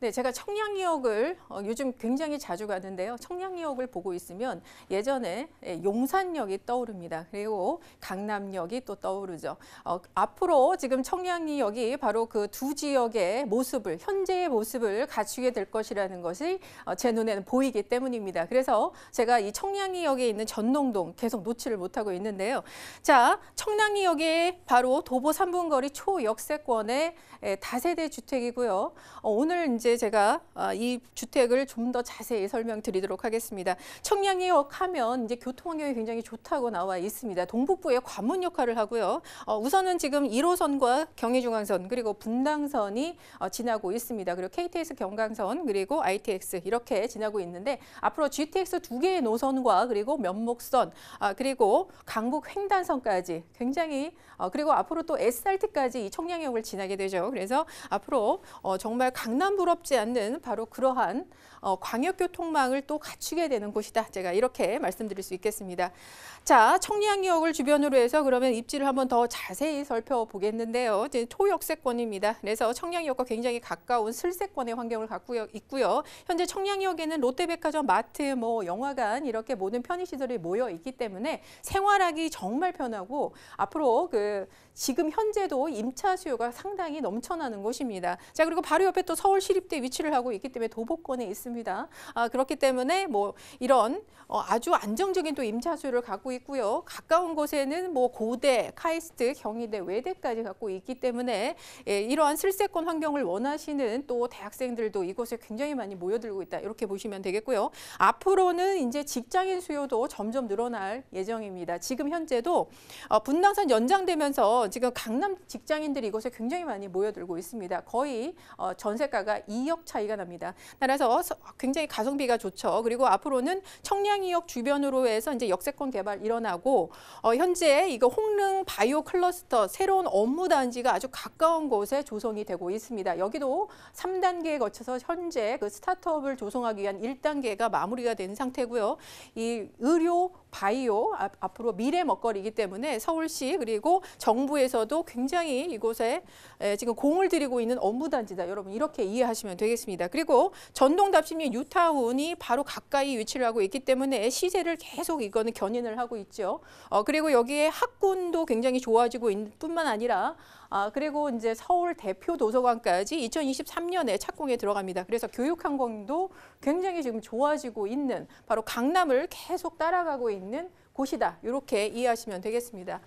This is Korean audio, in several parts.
네, 제가 청량리역을 어, 요즘 굉장히 자주 가는데요. 청량리역을 보고 있으면 예전에 예, 용산역이 떠오릅니다. 그리고 강남역이 또 떠오르죠. 어, 앞으로 지금 청량리역이 바로 그 두 지역의 모습을 현재의 모습을 갖추게 될 것이라는 것이 어, 제 눈에는 보이기 때문입니다. 그래서 제가 이 청량리역에 있는 전농동 계속 놓지를 못하고 있는데요. 자, 청량리역이 바로 도보 3분 거리 초역세권의 예, 다세대 주택이고요. 어, 오늘 이제 이제 제가 아, 이 주택을 좀 더 자세히 설명드리도록 하겠습니다. 청량리역 하면 이제 교통 환경이 굉장히 좋다고 나와 있습니다. 동북부의 관문 역할을 하고요. 어, 우선은 지금 1호선과 경의중앙선 그리고 분당선이 어, 지나고 있습니다. 그리고 KTX 경강선 그리고 ITX 이렇게 지나고 있는데 앞으로 GTX 두 개의 노선과 그리고 면목선 아, 그리고 강북 횡단선까지 굉장히 어, 그리고 앞으로 또 SRT까지 이 청량역을 지나게 되죠. 그래서 앞으로 정말 강남부로 부끄지 않는 바로 그러한 어, 광역교통망을 또 갖추게 되는 곳이다. 제가 이렇게 말씀드릴 수 있겠습니다. 자, 청량역을 주변으로 해서 그러면 입지를 한번 더 자세히 살펴보겠는데요. 이제 초역세권입니다. 그래서 청량역과 굉장히 가까운 슬세권의 환경을 갖고 있고요. 현재 청량역에는 롯데백화점, 마트, 뭐 영화관 이렇게 모든 편의시설이 모여 있기 때문에 생활하기 정말 편하고 앞으로 그 지금 현재도 임차 수요가 상당히 넘쳐나는 곳입니다. 자 그리고 바로 옆에 또 서울시립 20대 위치를 하고 있기 때문에 도보권에 있습니다. 아, 그렇기 때문에 뭐 이런 어, 아주 안정적인 또 임차수를 갖고 있고요. 가까운 곳에는 뭐 고대, 카이스트, 경희대, 외대까지 갖고 있기 때문에 예, 이러한 슬세권 환경을 원하시는 또 대학생들도 이곳에 굉장히 많이 모여들고 있다. 이렇게 보시면 되겠고요. 앞으로는 이제 직장인 수요도 점점 늘어날 예정입니다. 지금 현재도 어, 분당선 연장되면서 지금 강남 직장인들이 이곳에 굉장히 많이 모여들고 있습니다. 거의 어, 전세가가 2 2억 차이가 납니다. 따라서 어, 굉장히 가성비가 좋죠. 그리고 앞으로는 청량이역 주변으로 해서 이제 역세권 개발 일어나고 어, 현재 이거 홍릉 바이오 클러스터 새로운 업무 단지가 아주 가까운 곳에 조성이 되고 있습니다. 여기도 3단계에 거쳐서 현재 그 스타트업을 조성하기 위한 1단계가 마무리가 된 상태고요. 이 의료 바이오 아, 앞으로 미래 먹거리이기 때문에 서울시 그리고 정부에서도 굉장히 이곳에 지금 공을 들이고 있는 업무 단지다. 여러분 이렇게 이해하시면 보시면 되겠습니다. 그리고 전동답심리 유타운이 바로 가까이 위치를 하고 있기 때문에 시세를 계속 이거는 견인을 하고 있죠. 어, 그리고 여기에 학군도 굉장히 좋아지고 있는 뿐만 아니라 아, 그리고 이제 서울 대표 도서관까지 2023년에 착공에 들어갑니다. 그래서 교육 항공도 굉장히 지금 좋아지고 있는 바로 강남을 계속 따라가고 있는 곳이다. 이렇게 이해하시면 되겠습니다.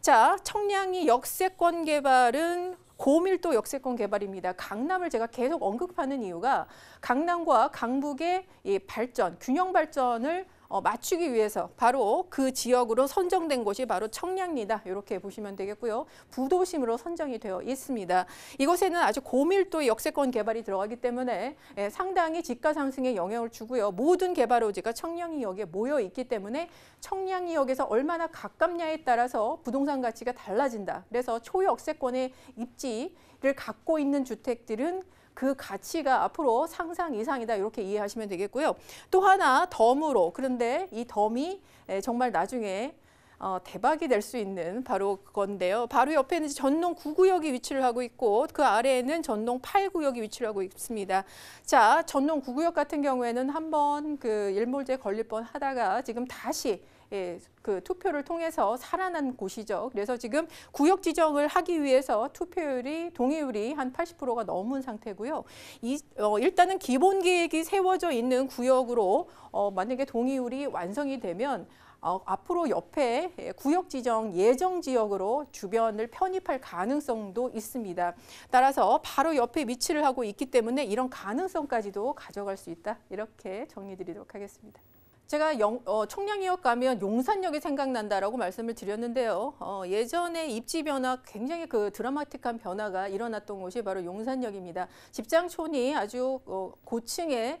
자, 청량리 역세권 개발은 고밀도 역세권 개발입니다. 강남을 제가 계속 언급하는 이유가 강남과 강북의 발전, 균형 발전을 어, 맞추기 위해서 바로 그 지역으로 선정된 곳이 바로 청량리다. 이렇게 보시면 되겠고요. 부도심으로 선정이 되어 있습니다. 이곳에는 아주 고밀도의 역세권 개발이 들어가기 때문에 예, 상당히 집가 상승에 영향을 주고요. 모든 개발오지가 청량리역에 모여 있기 때문에 청량리역에서 얼마나 가깝냐에 따라서 부동산 가치가 달라진다. 그래서 초역세권의 입지를 갖고 있는 주택들은 그 가치가 앞으로 상상 이상이다 이렇게 이해하시면 되겠고요. 또 하나 덤으로 그런데 이 덤이 정말 나중에 어, 대박이 될 수 있는 바로 그건데요. 바로 옆에는 전농 9구역이 위치를 하고 있고 그 아래에는 전농 8구역이 위치를 하고 있습니다. 자, 전농 9구역 같은 경우에는 한번 그 일몰제 걸릴 뻔 하다가 지금 다시 예, 그 투표를 통해서 살아난 곳이죠. 그래서 지금 구역 지정을 하기 위해서 투표율이 동의율이 한 80%가 넘은 상태고요. 이, 어, 일단은 기본 계획이 세워져 있는 구역으로 어, 만약에 동의율이 완성이 되면 어, 앞으로 옆에 구역 지정 예정 지역으로 주변을 편입할 가능성도 있습니다. 따라서 바로 옆에 위치를 하고 있기 때문에 이런 가능성까지도 가져갈 수 있다. 이렇게 정리드리도록 하겠습니다. 제가 영, 어, 청량이역 가면 용산역이 생각난다라고 말씀을 드렸는데요. 어, 예전에 입지 변화 굉장히 그 드라마틱한 변화가 일어났던 곳이 바로 용산역입니다. 집장촌이 아주 어, 고층의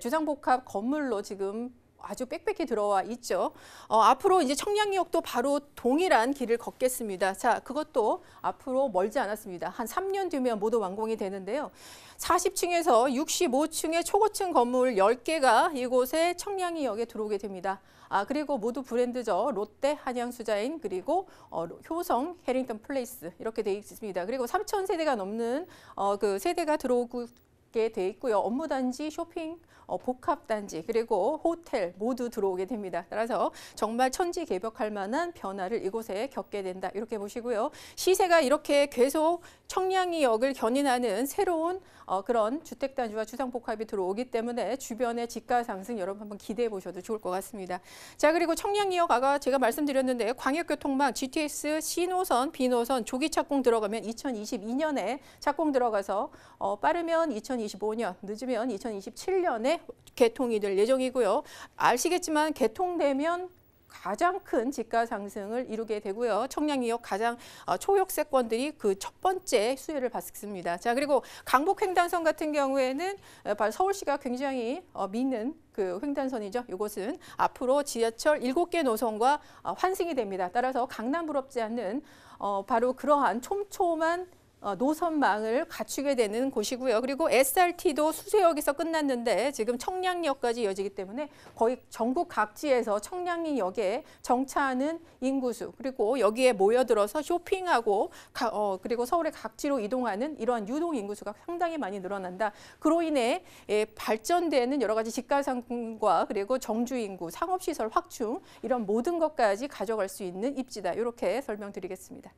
주상복합 건물로 지금 아주 빽빽히 들어와 있죠. 어, 앞으로 이제 청량리역도 바로 동일한 길을 걷겠습니다. 자, 그것도 앞으로 멀지 않았습니다. 한 3년 뒤면 모두 완공이 되는데요. 40층에서 65층의 초고층 건물 10개가 이곳에 청량리역에 들어오게 됩니다. 아, 그리고 모두 브랜드죠. 롯데, 한양수자인, 그리고 어, 효성, 해링턴 플레이스 이렇게 돼 있습니다. 그리고 3천 세대가 넘는 어, 그 세대가 들어오고 들어오게 돼 있고요. 업무단지, 쇼핑, 어, 복합단지 그리고 호텔 모두 들어오게 됩니다. 따라서 정말 천지개벽할 만한 변화를 이곳에 겪게 된다. 이렇게 보시고요. 시세가 이렇게 계속 청량리역을 견인하는 새로운 어, 그런 주택단지와 주상복합이 들어오기 때문에 주변의 집가 상승 여러분 한번 기대해 보셔도 좋을 것 같습니다. 자 그리고 청량리역 아까 제가 말씀드렸는데 광역교통망 GTX C노선, 비노선 조기 착공 들어가면 2022년에 착공 들어가서 어, 빠르면 2 0 2025년, 늦으면 2027년에 개통이 될 예정이고요. 아시겠지만 개통되면 가장 큰 집가 상승을 이루게 되고요. 청량리역 가장 어, 초역세권들이 그 첫 번째 수혜를 받습니다. 자 그리고 강북 횡단선 같은 경우에는 어, 바로 서울시가 굉장히 믿는 어, 그 횡단선이죠. 이것은 앞으로 지하철 7개 노선과 환승이 됩니다. 따라서 강남 부럽지 않는 바로 그러한 촘촘한 어, 노선망을 갖추게 되는 곳이고요. 그리고 SRT도 수세역에서 끝났는데 지금 청량역까지 리 이어지기 때문에 거의 전국 각지에서 청량리역에 정차하는 인구수 그리고 여기에 모여들어서 쇼핑하고 가, 어, 그리고 서울의 각지로 이동하는 이러한 유동 인구수가 상당히 많이 늘어난다. 그로 인해 예, 발전되는 여러 가지 직가상품과 그리고 정주 인구, 상업시설 확충 이런 모든 것까지 가져갈 수 있는 입지다. 이렇게 설명드리겠습니다.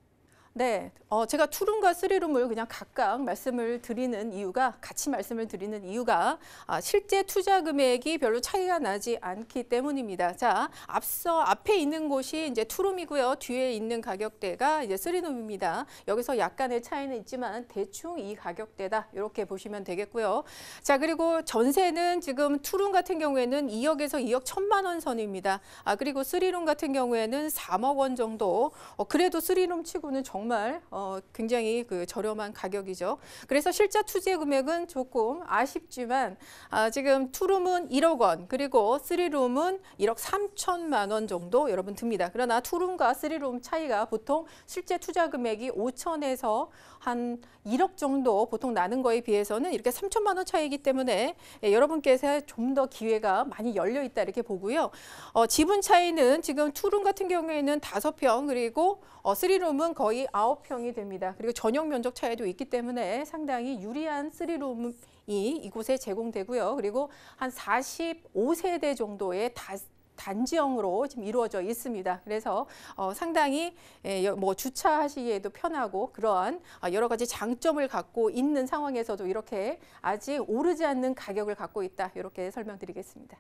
네, 어, 제가 투룸과쓰리룸을 그냥 각각 말씀을 드리는 이유가 같이 말씀을 드리는 이유가 아, 실제 투자 금액이 별로 차이가 나지 않기 때문입니다. 자, 앞서 앞에 있는 곳이 이제 투룸이고요. 뒤에 있는 가격대가 이제 쓰리룸입니다 여기서 약간의 차이는 있지만 대충 이 가격대다 이렇게 보시면 되겠고요. 자, 그리고 전세는 지금 투룸 같은 경우에는 2억에서 2억 1 천만 원 선입니다. 아, 그리고 쓰리룸 같은 경우에는 3억 원 정도. 어, 그래도 쓰리룸 치고는 정말 정말 어, 굉장히 그 저렴한 가격이죠. 그래서 실제 투자 금액은 조금 아쉽지만 아, 지금 투룸은 1억 원 그리고 쓰리룸은 1억 3천만 원 정도 여러분 듭니다. 그러나 투룸과 쓰리룸 차이가 보통 실제 투자 금액이 5천에서 한 1억 정도 보통 나는 거에 비해서는 이렇게 3천만 원 차이이기 때문에 예, 여러분께서 좀 더 기회가 많이 열려 있다 이렇게 보고요. 어, 지분 차이는 지금 투룸 같은 경우에는 5평 그리고 어, 쓰리룸은 거의 9평이 됩니다. 그리고 전용 면적 차이도 있기 때문에 상당히 유리한 3룸이 이곳에 제공되고요. 그리고 한 45세대 정도의 다, 단지형으로 지금 이루어져 있습니다. 그래서 어, 상당히 에, 예, 뭐 주차하시기에도 편하고 그러한 아, 여러 가지 장점을 갖고 있는 상황에서도 이렇게 아직 오르지 않는 가격을 갖고 있다. 이렇게 설명드리겠습니다.